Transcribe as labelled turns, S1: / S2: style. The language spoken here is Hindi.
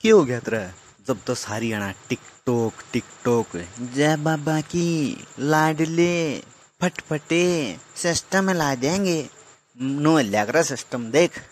S1: क्यों घेत रे जबरदस्त तो हरियाणा टिकटोक टिकटोक जय बाबा की लाडले फटफटे सिस्टम ला देंगे नो लग रहा सिस्टम देख